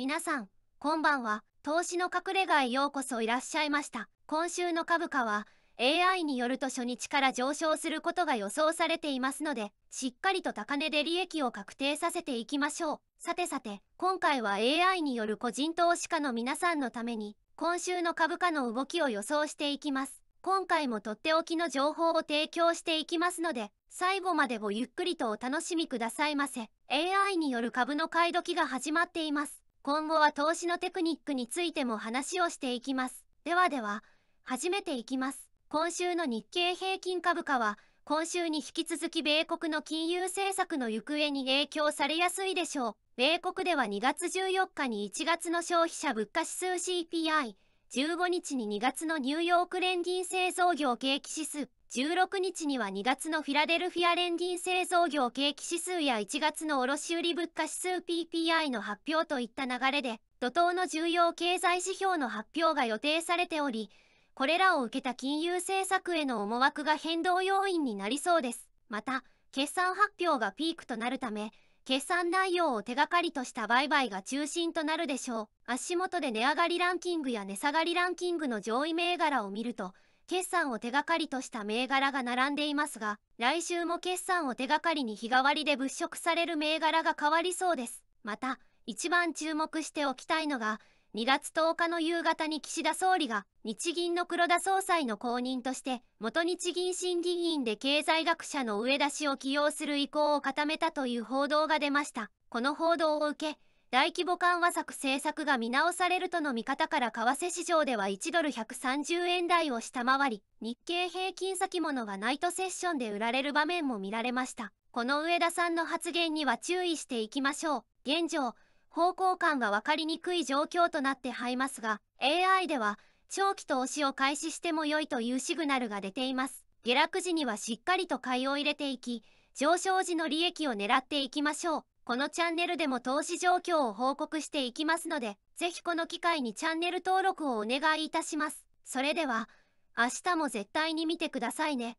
皆さん、こんばんは。投資の隠れ家へようこそいらっしゃいました。今週の株価は、AI によると初日から上昇することが予想されていますので、しっかりと高値で利益を確定させていきましょう。さてさて、今回は AI による個人投資家の皆さんのために、今週の株価の動きを予想していきます。今回もとっておきの情報を提供していきますので、最後までごゆっくりとお楽しみくださいませ。AI による株の買い時が始まっています。今後は投資のテクニックについても話をしていきます。ではでは、始めていきます。今週の日経平均株価は、今週に引き続き米国の金融政策の行方に影響されやすいでしょう。米国では2月14日に1月の消費者物価指数 CPI、15日に2月のニューヨーク連銀製造業景気指数、16日には2月のフィラデルフィア連銀製造業景気指数や1月の卸売物価指数 PPI の発表といった流れで、怒涛の重要経済指標の発表が予定されており、これらを受けた金融政策への思惑が変動要因になりそうです。また、決算発表がピークとなるため、決算内容を手がかりとした売買が中心となるでしょう。足元で値上がりランキングや値下がりランキングの上位銘柄を見ると、決算を手がかりとした銘柄が並んでいますが、来週も決算を手がかりに日替わりで物色される銘柄が変わりそうです。また、一番注目しておきたいのが、2月10日の夕方に岸田総理が日銀の黒田総裁の後任として元日銀審議員で経済学者の植田氏を起用する意向を固めたという報道が出ましたこの報道を受け大規模緩和策政策が見直されるとの見方から為替市場では1ドル130円台を下回り日経平均先物がナイトセッションで売られる場面も見られましたこの上田さんの発言には注意していきましょう現状方向感が分かりにくい状況となってはいますが AI では長期投資を開始しても良いというシグナルが出ています下落時にはしっかりと買いを入れていき上昇時の利益を狙っていきましょうこのチャンネルでも投資状況を報告していきますので是非この機会にチャンネル登録をお願いいたしますそれでは明日も絶対に見てくださいね